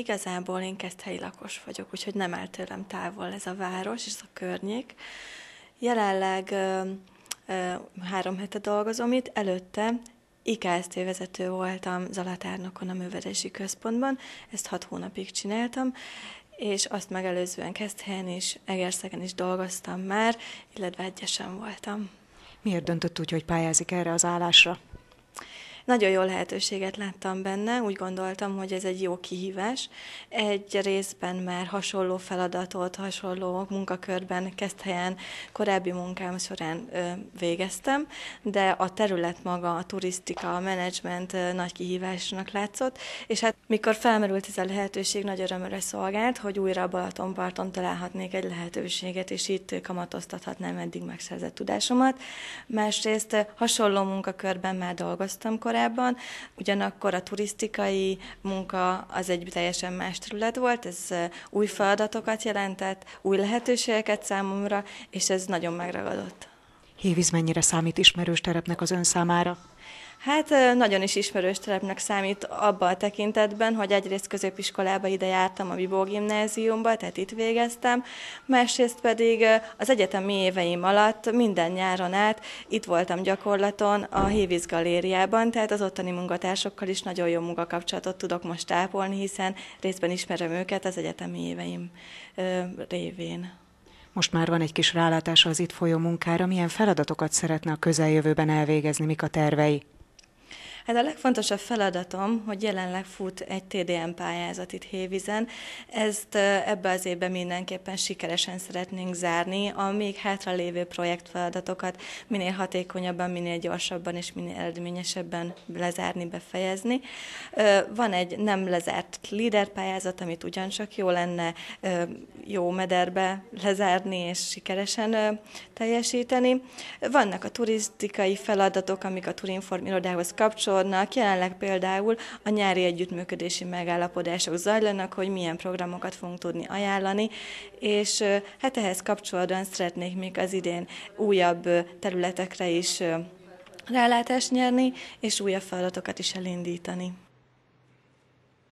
Igazából én helyi lakos vagyok, úgyhogy nem áll tőlem távol ez a város és ez a környék. Jelenleg ö, ö, három hete dolgozom itt, előtte IKST vezető voltam Zalatárnokon a művelési központban, ezt hat hónapig csináltam, és azt megelőzően Keszthelyen is, Egerszegen is dolgoztam már, illetve egyesen voltam. Miért döntött úgy, hogy pályázik erre az állásra? Nagyon jó lehetőséget láttam benne, úgy gondoltam, hogy ez egy jó kihívás. Egy részben már hasonló feladatot, hasonló munkakörben, helyen, korábbi munkám során végeztem, de a terület maga, a turisztika, a menedzsment nagy kihívásnak látszott, és hát mikor felmerült ez a lehetőség, nagy örömöre szolgált, hogy újra a Balatonparton találhatnék egy lehetőséget, és itt kamatoztathatnám eddig megszerzett tudásomat. Másrészt hasonló munkakörben már dolgoztam korábban, korábban, ugyanakkor a turisztikai munka az egy teljesen más terület volt, ez új feladatokat jelentett, új lehetőségeket számomra, és ez nagyon megragadott. Hévíz mennyire számít ismerős terepnek az ön számára? Hát nagyon is ismerős telepnek számít abban a tekintetben, hogy egyrészt középiskolába ide jártam a Bibó gimnáziumba, tehát itt végeztem, másrészt pedig az egyetemi éveim alatt minden nyáron át itt voltam gyakorlaton a Hévíz galériában, tehát az ottani munkatársokkal is nagyon jó munkakapcsolatot tudok most ápolni, hiszen részben ismerem őket az egyetemi éveim révén. Most már van egy kis rálátása az itt folyó munkára, milyen feladatokat szeretne a közeljövőben elvégezni, mik a tervei? Hát a legfontosabb feladatom, hogy jelenleg fut egy TDM pályázat itt Hévizen. Ezt ebbe az évben mindenképpen sikeresen szeretnénk zárni. A még hátra lévő projektfeladatokat minél hatékonyabban, minél gyorsabban és minél eredményesebben lezárni, befejezni. Van egy nem lezárt pályázat, amit ugyancsak jó lenne jó mederbe lezárni és sikeresen teljesíteni. Vannak a turisztikai feladatok, amik a Turinform irodához kapcsolódnak. Jelenleg például a nyári együttműködési megállapodások zajlanak, hogy milyen programokat fogunk tudni ajánlani, és hát ehhez kapcsolódóan szeretnék még az idén újabb területekre is rálátást nyerni, és újabb feladatokat is elindítani.